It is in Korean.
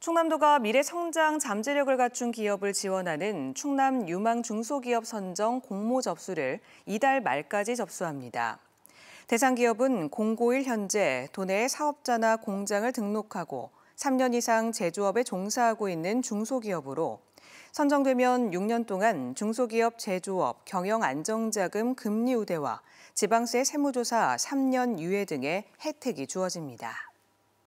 충남도가 미래 성장 잠재력을 갖춘 기업을 지원하는 충남 유망 중소기업 선정 공모 접수를 이달 말까지 접수합니다. 대상 기업은 공고일 현재 도내 에 사업자나 공장을 등록하고 3년 이상 제조업에 종사하고 있는 중소기업으로 선정되면 6년 동안 중소기업 제조업 경영 안정자금 금리 우대와 지방세 세무조사 3년 유예 등의 혜택이 주어집니다.